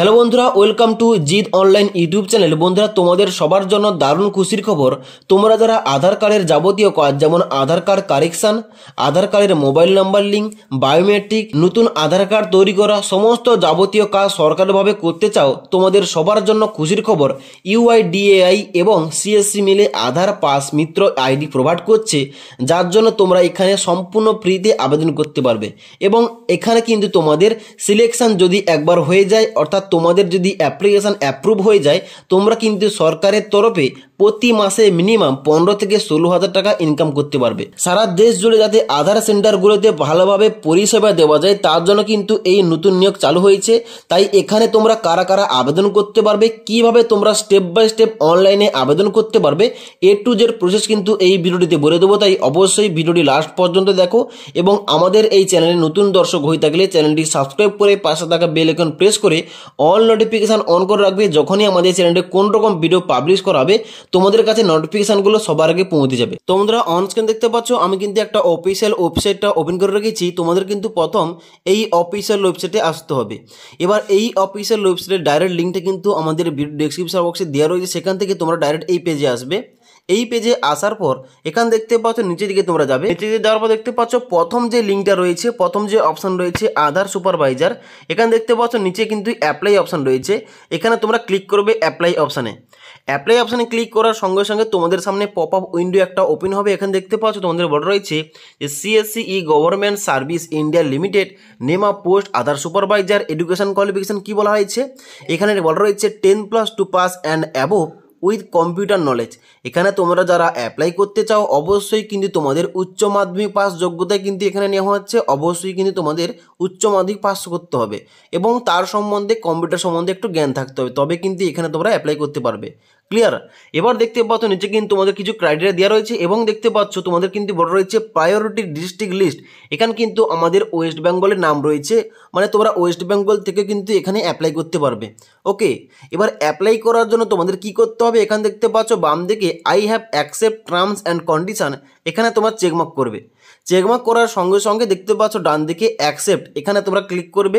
hello বন্ধুরা welcome to জিদ online YouTube channel বন্ধুরা তোমাদের সবার জন্য দারুণ খুশির খবর তোমরা যারা আধার কার্ডের যাবতীয় কাজ যেমন আধার কার্ড কারেকশান আধার কার্ডের মোবাইল নাম্বার লিঙ্ক বায়োমেট্রিক নতুন আধার কার্ড তৈরি করা সমস্ত যাবতীয় কাজ সরকারিভাবে করতে চাও তোমাদের সবার জন্য খুশির খবর ইউআইডিএআই এবং সিএসসি মিলে Aadhaar pass Mitra ID provide করছে যার জন্য তোমরা এখানে সম্পূর্ণ ফ্রিতে আবেদন করতে পারবে এবং এখানে কিন্তু তোমাদের সিলেকশান যদি একবার হয়ে যায় অর্থাৎ তোমাদের যদি অ্যাপ্লিকেশান অ্যাপ্রুভ হয়ে যায় তোমরা কিন্তু সরকারের তরফে প্রতি মাসে মিনিমাম পনেরো থেকে ষোলো হাজার টাকা ইনকাম করতে পারবে সারা দেশ জুড়ে যাতে আধার সেন্টারগুলোতে ভালোভাবে পরিষেবা দেওয়া যায় তার জন্য কিন্তু এই নতুন নিয়োগ চালু হয়েছে তাই এখানে তোমরা কারা কারা আবেদন করতে পারবে কিভাবে তোমরা স্টেপ বাই স্টেপ অনলাইনে আবেদন করতে পারবে এ টু জেড প্রসেস কিন্তু এই ভিডিওটিতে বলে দেবো তাই অবশ্যই ভিডিওটি লাস্ট পর্যন্ত দেখো এবং আমাদের এই চ্যানেলে নতুন দর্শক হয়ে থাকলে চ্যানেলটি সাবস্ক্রাইব করে পাশে থাকা বেল আইকন প্রেস করে অল নোটিফিকেশান অন করে রাখবে যখনই আমাদের চ্যানেলে কোন রকম ভিডিও পাবলিশ করা হবে তোমাদের কাছে নোটিফিকেশনগুলো সবার আগে পৌঁছে যাবে তোমরা অন স্ক্রিন দেখতে পাচ্ছ আমি কিন্তু একটা অফিসিয়াল ওয়েবসাইটটা ওপেন করে রেখেছি তোমাদের কিন্তু প্রথম এই অফিসিয়াল ওয়েবসাইটে আসতে হবে এবার এই অফিসিয়াল ওয়েবসাইটের ডাইরেক্ট লিঙ্কটা কিন্তু আমাদের ডেসক্রিপশন বক্সে দেওয়া রয়েছে সেখান থেকে তোমরা ডাইরেক্ট এই পেজে আসবে এই পেজে আসার পর এখান দেখতে পাচ্ছ নিচের দিকে তোমরা যাবে নিচের দিকে যাওয়ার পর দেখতে পাচ্ছ প্রথম যে লিঙ্কটা রয়েছে প্রথম যে অপশান রয়েছে আধার সুপারভাইজার এখানে দেখতে পাচ্ছ নিচে কিন্তু অ্যাপ্লাই অপশান রয়েছে এখানে তোমরা ক্লিক করবে অ্যাপ্লাই অপশানে অ্যাপ্লাই অপশানে ক্লিক করার সঙ্গে সঙ্গে তোমাদের সামনে পপ আপ উইন্ডো একটা ওপেন হবে এখানে দেখতে পাচ্ছ তোমাদের বড় রয়েছে যে CSC e government service India limited name of post Aadhaar supervisor education qualification কী বলা হয়েছে এখানে বলা রয়েছে ten plus two pass and above with computer knowledge এখানে তোমরা যারা অ্যাপ্লাই করতে চাও অবশ্যই কিন্তু তোমাদের উচ্চ মাধ্যমিক পাস যোগ্যতায় কিন্তু এখানে নেওয়া হচ্ছে অবশ্যই কিন্তু তোমাদের উচ্চ মাধ্যমিক পাস করতে হবে এবং তার সম্বন্ধে কম্পিউটার সম্বন্ধে একটু জ্ঞান থাকতে হবে তবে কিন্তু এখানে তোমরা অ্যাপ্লাই করতে পারবে ক্লিয়ার এবার দেখতে পাচ্ছ নিচে কিন্তু তোমাদের কিছু ক্রাইটেরিয়া দেওয়া রয়েছে এবং দেখতে পাচ্ছ তোমাদের কিন্তু বড় রয়েছে প্রায়োরিটি ডিস্ট্রিক্ট লিস্ট এখানে কিন্তু আমাদের ওয়েস্ট বেঙ্গলের নাম রয়েছে মানে তোমরা ওয়েস্ট বেঙ্গল থেকে কিন্তু এখানে অ্যাপ্লাই করতে পারবে ওকে এবার অ্যাপ্লাই করার জন্য তোমাদের কি করতে হবে এখানে দেখতে পাচ্ছ বাম দিকে I have accept terms and condition এখানে তোমার চেকমার্ক করবে চেকমার্ক করার সঙ্গে সঙ্গে দেখতে পাচ্ছ ডান দিকে অ্যাকসেপ্ট এখানে তোমরা ক্লিক করবে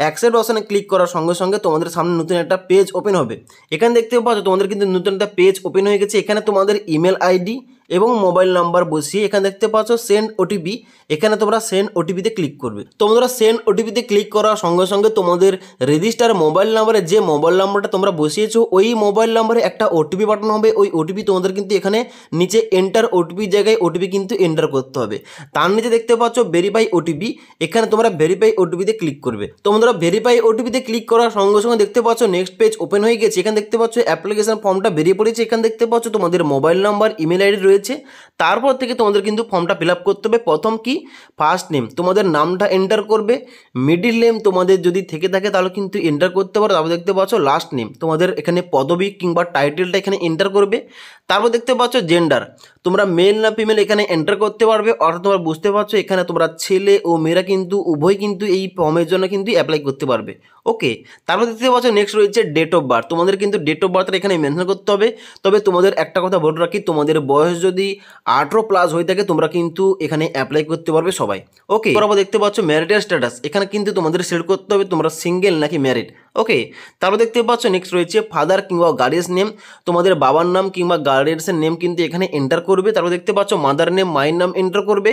অ্যাকসেপ্ট অপশানে ক্লিক করার সঙ্গে সঙ্গে তোমাদের সামনে নতুন একটা পেজ ওপেন হবে এখানে দেখতে পাচ্ছ তোমাদের কিন্তু নতুন একটা পেজ ওপেন হয়ে গেছে এখানে তোমাদের ইমেল আইডি এবং মোবাইল নাম্বার বসিয়ে এখানে দেখতে পাচ্ছ সেন্ড ওটিপি এখানে তোমরা সেন্ড ওটিপিতে ক্লিক করবে তোমরা সেন্ড ওটিপিতে ক্লিক করার সঙ্গে সঙ্গে তোমাদের রেজিস্টার মোবাইল নাম্বারে যে মোবাইল নাম্বারটা তোমরা বসিয়েছো ওই মোবাইল নাম্বারে একটা ওটিপি পাঠানো হবে ওই ওটিপি তোমাদের কিন্তু এখানে নিচে এন্টার ওটিপি জায়গায় ওটিপি কিন্তু এন্টার করতে হবে তার নিচে দেখতে পাচ্ছ ভেরিফাই ওটিপি এখানে তোমরা ভেরিফাই ওটিপিতে ক্লিক করবে তোমরা ভেরিফাই ওটিপিতে ক্লিক করার সঙ্গে সঙ্গে দেখতে পাচ্ছ নেক্সট পেজ ওপেন হয়ে গেছে এখানে দেখতে পাচ্ছ অ্যাপ্লিকেশন ফর্মটা বেরিয়ে পড়েছে এখানে দেখতে পাচ্ছ তোমাদের মোবাইল নাম্বার ইমেল আইডি রয়েছে রয়েছে তারপর থেকে তোমাদের কিন্তু ফর্মটা ফিল করতে হবে প্রথম কি ফার্স্ট নেম তোমাদের নামটা এন্টার করবে মিডিল নেম তোমাদের যদি থেকে থাকে তাহলে কিন্তু এন্টার করতে পারো তারপর দেখতে পাচ্ছ লাস্ট নেম তোমাদের এখানে পদবী কিংবা টাইটেলটা এখানে এন্টার করবে তারপর দেখতে পাচ্ছ জেন্ডার তোমরা মেল না ফিমেল এখানে এন্টার করতে পারবে অর্থাৎ তোমরা বুঝতে পারছো এখানে তোমরা ছেলে ও মেয়েরা কিন্তু উভয় কিন্তু এই ফর্মের জন্য কিন্তু অ্যাপ্লাই করতে পারবে ওকে তারপর দেখতে পাচ্ছ নেক্সট রয়েছে ডেট অফ বার্থ তোমাদের কিন্তু ডেট অফ বার্থটা এখানে মেনশন করতে হবে তবে তোমাদের একটা কথা বলে রাখি তোমাদের বয়স যদি আঠেরো প্লাস হয়ে থাকে তোমরা কিন্তু এখানে অ্যাপ্লাই করতে পারবে সবাই ওকে তারপর দেখতে পাচ্ছ ম্যারিটাল স্ট্যাটাস এখানে কিন্তু তোমাদের সিলেক্ট করতে হবে তোমরা সিঙ্গেল নাকি ম্যারিড ওকে তারপর দেখতে পাচ্ছ নেক্সট রয়েছে ফাদার কিংবা গার্ডিয়ান নেম তোমাদের বাবার নাম কিংবা গার্ডিয়ান্সের নেম কিন্তু এখানে এন্টার করবে তারপর দেখতে পাচ্ছ মাদার নেম মায়ের নাম এন্টার করবে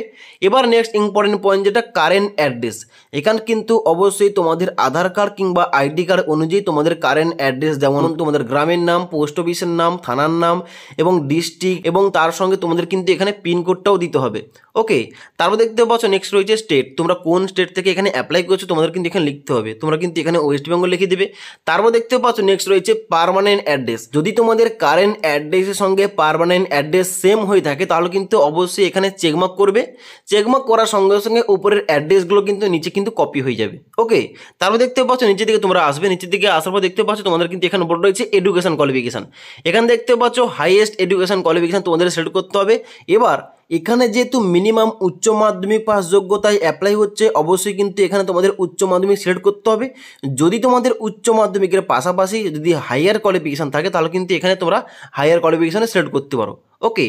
এবার নেক্সট ইম্পর্টেন্ট পয়েন্ট যেটা কারেন্ট অ্যাড্রেস এখানে কিন্তু অবশ্যই তোমাদের আধার কার্ড কিংবা আইডি কার্ড অনুযায়ী তোমাদের কারেন্ট অ্যাড্রেস যেমন তোমাদের গ্রামের নাম পোস্ট অফিসের নাম থানার নাম এবং ডিস্ট্রিক্ট এবং তার সঙ্গে তোমাদের কিন্তু এখানে পিনকোডটাও দিতে হবে ওকে তারপর দেখতে পাচ্ছ নেক্সট রয়েছে স্টেট তোমরা কোন স্টেট থেকে এখানে অ্যাপ্লাই করছো তোমাদের কিন্তু এখানে লিখতে হবে তোমরা কিন্তু এখানে ওয়েস্ট বেঙ্গল লিখে দেবে তারপর দেখতে পাচ্ছ নেক্সট রয়েছে পারমানেন্ট অ্যাড্রেস যদি তোমাদের কারেন্ট অ্যাড্রেসের সঙ্গে পারমানেন্ট অ্যাড্রেস সেম হয়ে থাকে তাহলে কিন্তু অবশ্যই এখানে চেকমার্ক করবে চেকমার্ক করার সঙ্গে সঙ্গে উপরের অ্যাড্রেসগুলো কিন্তু নিচে কিন্তু কপি হয়ে যাবে ওকে তারপর দেখতে পাচ্ছ নিচের দিকে তোমরা আসবে নিচের দিকে আসার পর দেখতে পাচ্ছ তোমাদের কিন্তু এখানে বড় রয়েছে এডুকেশন কোয়ালিফিকেশন এখানে দেখতে পাচ্ছ হাইয়েস্ট এডুকেশন কোয়ালিফিকেশন তোমাদের সেট করতে হবে এবার এখানে যেহেতু মিনিমাম উচ্চ মাধ্যমিক পাস যোগ্যতায় অ্যাপ্লাই হচ্ছে অবশ্যই কিন্তু এখানে তোমাদের উচ্চ মাধ্যমিক সিলেক্ট করতে হবে যদি তোমাদের উচ্চ মাধ্যমিকের পাশাপাশি যদি হায়ার কোয়ালিফিকেশান থাকে তাহলে কিন্তু এখানে তোমরা হায়ার কোয়ালিফিকেশানে সিলেক্ট করতে পারো ওকে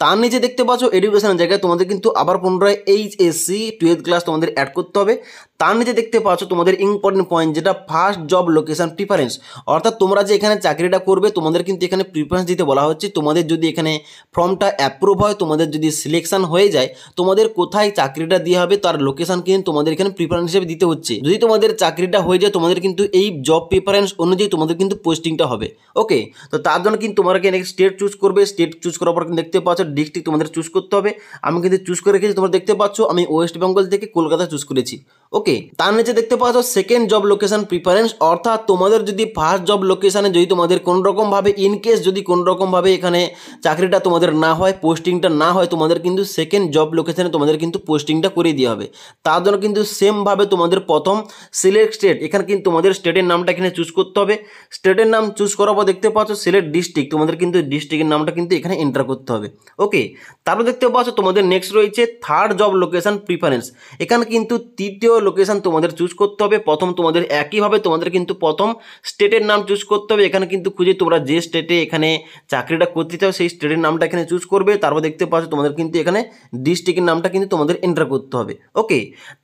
তার নিচে দেখতে পাচ্ছ এডুকেশনের জায়গায় তোমাদের কিন্তু আবার পুনরায় এইচ এসসি টুয়েলভ ক্লাস তোমাদের অ্যাড করতে হবে তার নিচে দেখতে পাচ্ছ তোমাদের ইম্পর্টেন্ট পয়েন্ট যেটা ফার্স্ট জব লোকেশন প্রিফারেন্স অর্থাৎ তোমরা যে এখানে চাকরিটা করবে তোমাদের কিন্তু এখানে প্রিফারেন্স দিতে বলা হচ্ছে তোমাদের যদি এখানে ফর্মটা অ্যাপ্রুভ হয় তোমাদের যদি সিলেকশন হয়ে যায় তোমাদের কোথায় চাকরিটা দিয়ে হবে তার লোকেশন কিন্তু তোমাদের এখানে প্রিফারেন্স হিসেবে দিতে হচ্ছে যদি তোমাদের চাকরিটা হয়ে যায় তোমাদের কিন্তু এই জব প্রিফারেন্স অনুযায়ী তোমাদের কিন্তু পোস্টিংটা হবে ওকে তো তার জন্য কিন্তু তোমরা কিন্তু স্টেট চুজ করবে স্টেট চুজ করার পর কিন্তু দেখতে পাচ্ছ ডিস্ট্রিক্ট তোমাদের চুজ করতে হবে আমি কিন্তু চুজ করে রেখেছি তোমরা দেখতে পাচ্ছ আমি ওয়েস্ট বেঙ্গল থেকে কলকাতা চুজ করেছি ওকে তার নিচে দেখতে যাচ্ছে সেকেন্ড জব লোকেশন প্রিফারেন্স অর্থাৎ তোমাদের যদি ফার্স্ট জব লোকেশানে যদি তোমাদের কোনো রকমভাবে ইনকেস যদি কোনো রকমভাবে এখানে চাকরিটা তোমাদের না হয় পোস্টিংটা না হয় তোমাদের কিন্তু সেকেন্ড জব লোকেশানে তোমাদের কিন্তু পোস্টিংটা করে দিয়ে হবে তার জন্য কিন্তু সেমভাবে তোমাদের প্রথম সিলেক্ট স্টেট এখানে কিন্তু তোমাদের স্টেটের নামটা এখানে চুজ করতে হবে স্টেটের নাম চুজ করার পর দেখতে পাচ্ছ সিলেট ডিস্ট্রিক্ট তোমাদের কিন্তু ডিস্ট্রিক্টের নামটা কিন্তু এখানে এন্টার করতে হবে ওকে তারপর দেখতে পাচ্ছ তোমাদের নেক্সট রয়েছে থার্ড জব লোকেশান প্রিফারেন্স এখানে কিন্তু তৃতীয় লোকেশান তোমাদের চুজ করতে হবে প্রথম তোমাদের একইভাবে তোমাদের কিন্তু প্রথম স্টেটের নাম চুজ করতে হবে এখানে কিন্তু খুঁজে তোমরা যে স্টেটে এখানে চাকরিটা করতে চাও সেই স্টেটের নামটা এখানে চুজ করবে তারপর দেখতে পাচ্ছ তোমাদের কিন্তু এখানে ডিস্ট্রিক্টের নামটা কিন্তু তোমাদের এন্টার করতে হবে ওকে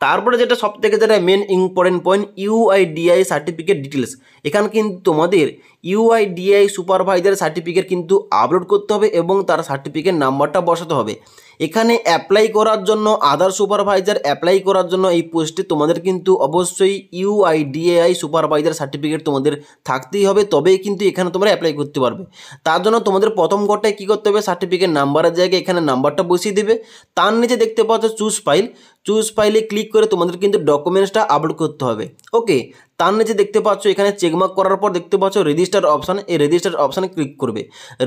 তারপরে যেটা সব থেকে যেটা main important point UIDAI certificate details এখানে কিন্তু তোমাদের ইউআইডিআই সুপারভাইজার সার্টিফিকেট কিন্তু আপলোড করতে হবে এবং তার সার্টিফিকেট নাম্বারটা বসাতে হবে এখানে অ্যাপ্লাই করার জন্য আদার সুপারভাইজার অ্যাপ্লাই করার জন্য এই পোস্টে তোমাদের কিন্তু অবশ্যই ইউআইডিএআই সুপারভাইজার সার্টিফিকেট তোমাদের থাকতেই হবে তবেই কিন্তু এখানে তোমরা অ্যাপ্লাই করতে পারবে তার জন্য তোমাদের প্রথম ঘটায় কী করতে হবে সার্টিফিকেট নাম্বারের জায়গায় এখানে নাম্বারটা বসিয়ে দেবে তার নিচে দেখতে পাচ্ছ চুজ ফাইল চুজ ফাইলে ক্লিক করে তোমাদের কিন্তু ডকুমেন্টসটা আপলোড করতে হবে ওকে তার নিচে দেখতে পাচ্ছ এখানে চেকমার্ক করার পর দেখতে পাচ্ছ রেজিস্টার অপশান এই রেজিস্টার অপশানে ক্লিক করবে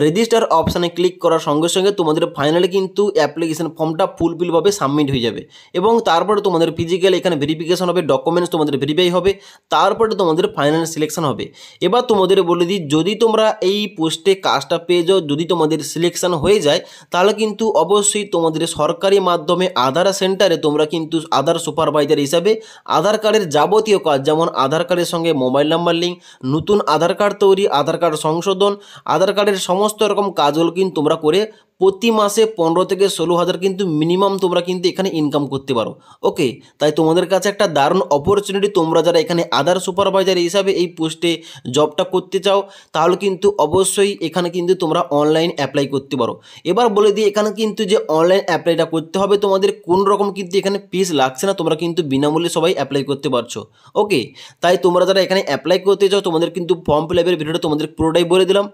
রেজিস্টার অপশানে ক্লিক করার সঙ্গে সঙ্গে তোমাদের ফাইনালি কিন্তু অ্যাপ্লিকেশান ফর্মটা ফুলফিলভাবে সাবমিট হয়ে যাবে এবং তারপরে তোমাদের ফিজিক্যাল এখানে ভেরিফিকেশন হবে ডকুমেন্টস তোমাদের ভেরিফাই হবে তারপরে তোমাদের ফাইনাল সিলেকশন হবে এবার তোমাদের বলে দিই যদি তোমরা এই পোস্টে কাজটা পেয়ে যাও যদি তোমাদের সিলেকশান হয়ে যায় তাহলে কিন্তু অবশ্যই তোমাদের সরকারি মাধ্যমে আধার সেন্টারে তোমরা কিন্তু আধার সুপারভাইজার হিসাবে আধার কার্ডের যাবতীয় কাজ যেমন আধার কার্ডের সঙ্গে মোবাইল নাম্বার লিঙ্ক নতুন আধার কার্ড তৈরি আধার কার্ড সংশোধন আধার কার্ডের সমস্ত রকম কাজগুলো কিন্তু তোমরা করে প্রতি মাসে পনেরো থেকে ষোলো হাজার কিন্তু মিনিমাম তোমরা কিন্তু এখানে ইনকাম করতে পারো ওকে তাই তোমাদের কাছে একটা দারুণ অপরচুনিটি তোমরা যারা এখানে আদার সুপারভাইজার হিসাবে এই পোস্টে জবটা করতে চাও তাহলে কিন্তু অবশ্যই এখানে কিন্তু তোমরা অনলাইন অ্যাপ্লাই করতে পারো এবার বলে দিই এখানে কিন্তু যে অনলাইন অ্যাপ্লাইটা করতে হবে তোমাদের কোন রকম কিন্তু এখানে ফিস লাগছে না তোমরা কিন্তু বিনামূল্যে সবাই অ্যাপ্লাই করতে পারছো ওকে তাই তোমরা যারা এখানে অ্যাপ্লাই করতে চাও তোমাদের কিন্তু ফর্ম ফিল আপের ভিডিওটা তোমাদের পুরোটাই বলে দিলাম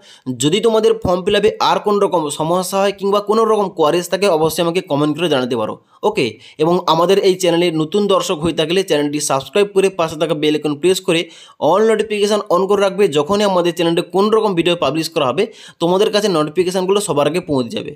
যদি তোমাদের ফর্ম ফিল আপে আর কোন রকম সমস্যা হয় কিংবা কোনো রকম কোয়ারিজ থাকে অবশ্যই আমাকে কমেন্ট করে জানাতে পারো ওকে এবং আমাদের এই চ্যানেলে নতুন দর্শক হয়ে থাকলে চ্যানেলটি সাবস্ক্রাইব করে পাশে থাকা বেল প্রেস করে অল নোটিফিকেশান অন করে রাখবে যখনই আমাদের চ্যানেলটি কোন রকম ভিডিও পাবলিশ করা হবে তোমাদের কাছে নোটিফিকেশানগুলো সবার আগে পৌঁছে যাবে